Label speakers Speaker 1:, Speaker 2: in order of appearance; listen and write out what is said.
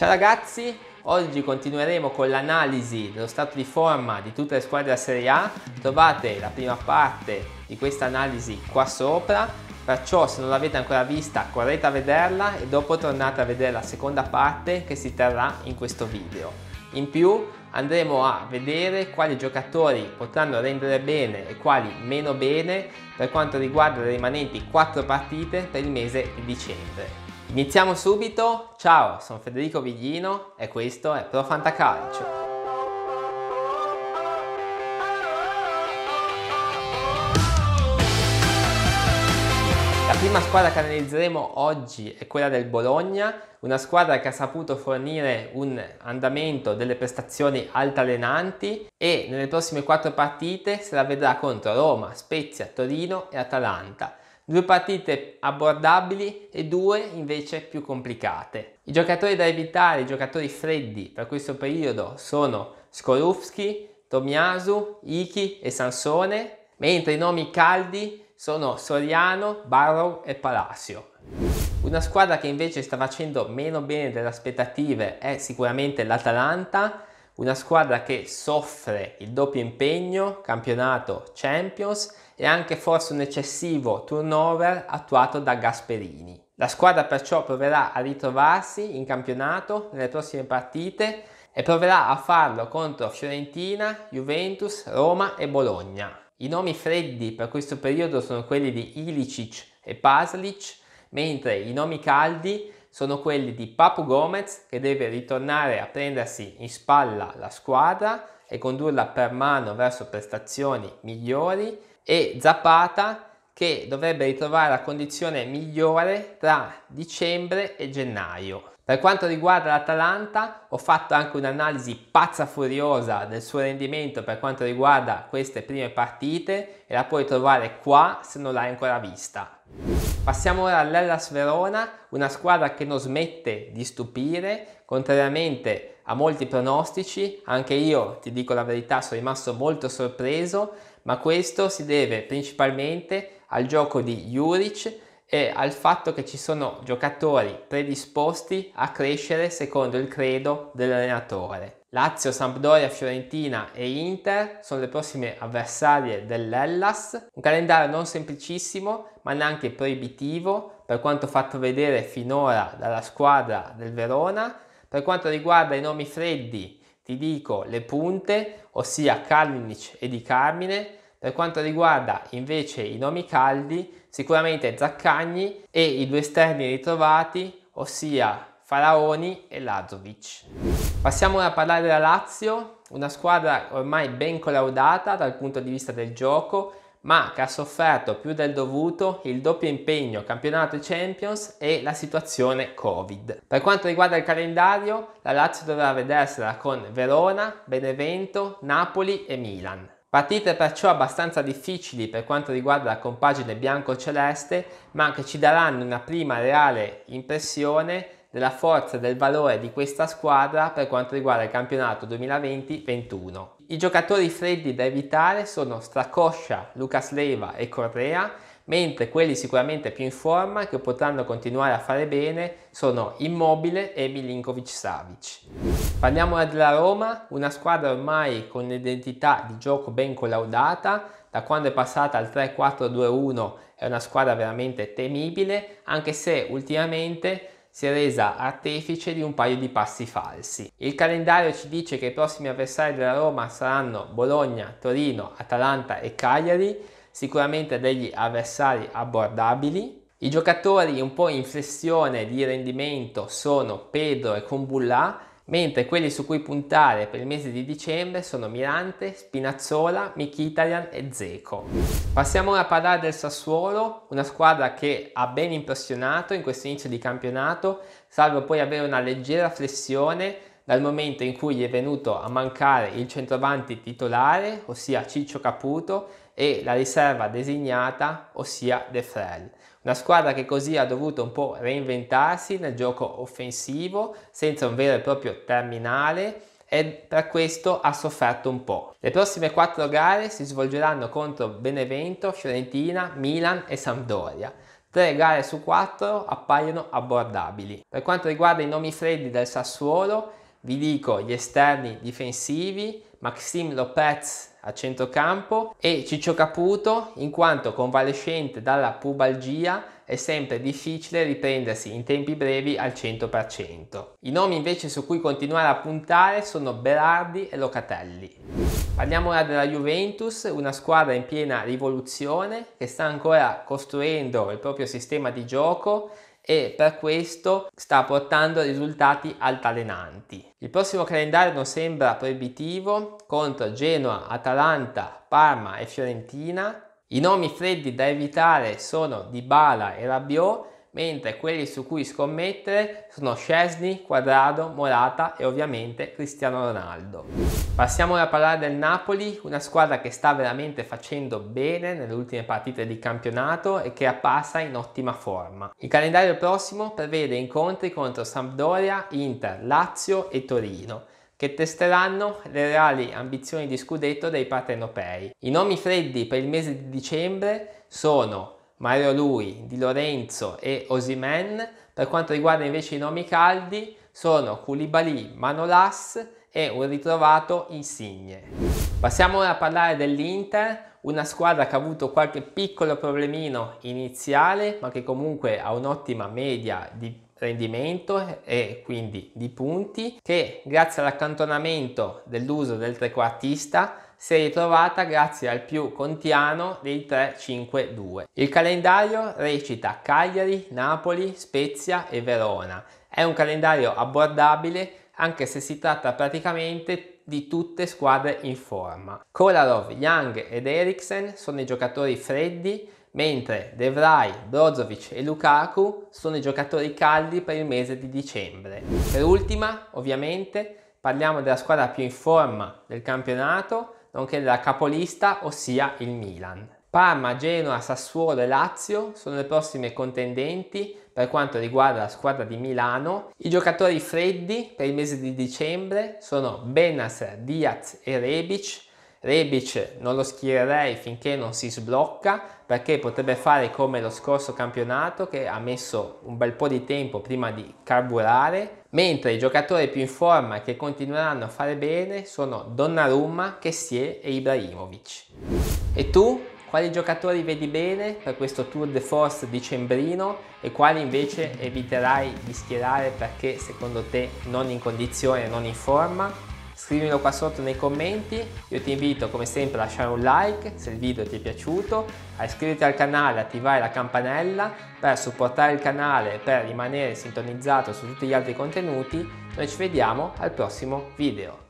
Speaker 1: Ciao ragazzi, oggi continueremo con l'analisi dello stato di forma di tutte le squadre della Serie A. Trovate la prima parte di questa analisi qua sopra, perciò se non l'avete ancora vista correte a vederla e dopo tornate a vedere la seconda parte che si terrà in questo video. In più andremo a vedere quali giocatori potranno rendere bene e quali meno bene per quanto riguarda le rimanenti 4 partite per il mese di dicembre. Iniziamo subito, ciao sono Federico Viglino e questo è Pro Fantacalcio. La prima squadra che analizzeremo oggi è quella del Bologna, una squadra che ha saputo fornire un andamento delle prestazioni altalenanti e nelle prossime quattro partite se la vedrà contro Roma, Spezia, Torino e Atalanta due partite abbordabili e due invece più complicate. I giocatori da evitare, i giocatori freddi per questo periodo sono Skorupski, Tomiasu, Iki e Sansone, mentre i nomi caldi sono Soriano, Barrow e Palacio. Una squadra che invece sta facendo meno bene delle aspettative è sicuramente l'Atalanta, una squadra che soffre il doppio impegno, campionato Champions e anche forse un eccessivo turnover attuato da Gasperini. La squadra perciò proverà a ritrovarsi in campionato nelle prossime partite e proverà a farlo contro Fiorentina, Juventus, Roma e Bologna. I nomi freddi per questo periodo sono quelli di Ilicic e Paslic, mentre i nomi caldi sono quelli di Papu Gomez che deve ritornare a prendersi in spalla la squadra e condurla per mano verso prestazioni migliori e Zapata che dovrebbe ritrovare la condizione migliore tra dicembre e gennaio. Per quanto riguarda l'Atalanta ho fatto anche un'analisi pazza furiosa del suo rendimento per quanto riguarda queste prime partite e la puoi trovare qua se non l'hai ancora vista. Passiamo ora all'Ellas Verona, una squadra che non smette di stupire, contrariamente a molti pronostici, anche io ti dico la verità sono rimasto molto sorpreso, ma questo si deve principalmente al gioco di Juric e al fatto che ci sono giocatori predisposti a crescere secondo il credo dell'allenatore. Lazio, Sampdoria, Fiorentina e Inter sono le prossime avversarie dell'Ellas, un calendario non semplicissimo ma neanche proibitivo per quanto fatto vedere finora dalla squadra del Verona. Per quanto riguarda i nomi freddi ti dico le punte, ossia Kalinic e Di Carmine, per quanto riguarda invece i nomi caldi, sicuramente Zaccagni e i due esterni ritrovati, ossia Faraoni e Lazovic. Passiamo ora a parlare della Lazio, una squadra ormai ben collaudata dal punto di vista del gioco, ma che ha sofferto più del dovuto il doppio impegno campionato Champions e la situazione Covid. Per quanto riguarda il calendario, la Lazio dovrà vedersela con Verona, Benevento, Napoli e Milan. Partite perciò abbastanza difficili per quanto riguarda la compagine bianco-celeste, ma che ci daranno una prima reale impressione della forza e del valore di questa squadra per quanto riguarda il campionato 2020-21. I giocatori freddi da evitare sono Stracoscia, Lucas Leva e Correa, mentre quelli sicuramente più in forma che potranno continuare a fare bene sono Immobile e Milinkovic-Savic. Parliamo della Roma, una squadra ormai con un'identità di gioco ben collaudata, da quando è passata al 3-4-2-1 è una squadra veramente temibile, anche se ultimamente si è resa artefice di un paio di passi falsi. Il calendario ci dice che i prossimi avversari della Roma saranno Bologna, Torino, Atalanta e Cagliari, sicuramente degli avversari abbordabili. I giocatori un po' in flessione di rendimento sono Pedro e Kumbulla, mentre quelli su cui puntare per il mese di dicembre sono Mirante, Spinazzola, Mkhitaryan e Zeco. Passiamo ora a parlare del Sassuolo, una squadra che ha ben impressionato in questo inizio di campionato, salvo poi avere una leggera flessione dal momento in cui gli è venuto a mancare il centravanti titolare, ossia Ciccio Caputo, e la riserva designata, ossia De Frel. Una squadra che così ha dovuto un po' reinventarsi nel gioco offensivo senza un vero e proprio terminale e per questo ha sofferto un po'. Le prossime quattro gare si svolgeranno contro Benevento, Fiorentina, Milan e Sampdoria. Tre gare su quattro appaiono abbordabili. Per quanto riguarda i nomi freddi del Sassuolo, vi dico gli esterni difensivi, Maxim Lopez a centrocampo e Ciccio Caputo in quanto convalescente dalla pubalgia è sempre difficile riprendersi in tempi brevi al 100%. I nomi invece su cui continuare a puntare sono Berardi e Locatelli. Parliamo ora della Juventus, una squadra in piena rivoluzione che sta ancora costruendo il proprio sistema di gioco e per questo sta portando risultati altalenanti. Il prossimo calendario non sembra proibitivo contro Genoa, Atalanta, Parma e Fiorentina. I nomi freddi da evitare sono Dybala e Rabiot mentre quelli su cui scommettere sono Scesni, Quadrado, Morata e ovviamente Cristiano Ronaldo. Passiamo ora a parlare del Napoli, una squadra che sta veramente facendo bene nelle ultime partite di campionato e che appassa in ottima forma. Il calendario prossimo prevede incontri contro Sampdoria, Inter, Lazio e Torino che testeranno le reali ambizioni di scudetto dei partenopei. I nomi freddi per il mese di dicembre sono Mario Lui, Di Lorenzo e Osimen. Per quanto riguarda invece i nomi caldi sono Koulibaly, Manolas e un ritrovato Insigne. Passiamo ora a parlare dell'Inter, una squadra che ha avuto qualche piccolo problemino iniziale ma che comunque ha un'ottima media di rendimento e quindi di punti che grazie all'accantonamento dell'uso del trequartista si è ritrovata grazie al più contiano dei 3-5-2. Il calendario recita Cagliari, Napoli, Spezia e Verona. È un calendario abbordabile anche se si tratta praticamente di tutte squadre in forma. Kolarov, Young ed Eriksen sono i giocatori freddi, mentre De Vrij, Brozovic e Lukaku sono i giocatori caldi per il mese di dicembre. Per ultima, ovviamente, parliamo della squadra più in forma del campionato, nonché della capolista, ossia il Milan. Parma, Genoa, Sassuolo e Lazio sono le prossime contendenti per quanto riguarda la squadra di Milano. I giocatori freddi per il mese di dicembre sono Benasser, Diaz e Rebic. Rebic non lo schiererei finché non si sblocca perché potrebbe fare come lo scorso campionato che ha messo un bel po' di tempo prima di carburare mentre i giocatori più in forma che continueranno a fare bene sono Donnarumma, Kessie e Ibrahimovic. E tu? Quali giocatori vedi bene per questo Tour de Force dicembrino e quali invece eviterai di schierare perché secondo te non in condizione, non in forma? scrivimelo qua sotto nei commenti, io ti invito come sempre a lasciare un like se il video ti è piaciuto, a iscriverti al canale, e attivare la campanella per supportare il canale, e per rimanere sintonizzato su tutti gli altri contenuti, noi ci vediamo al prossimo video.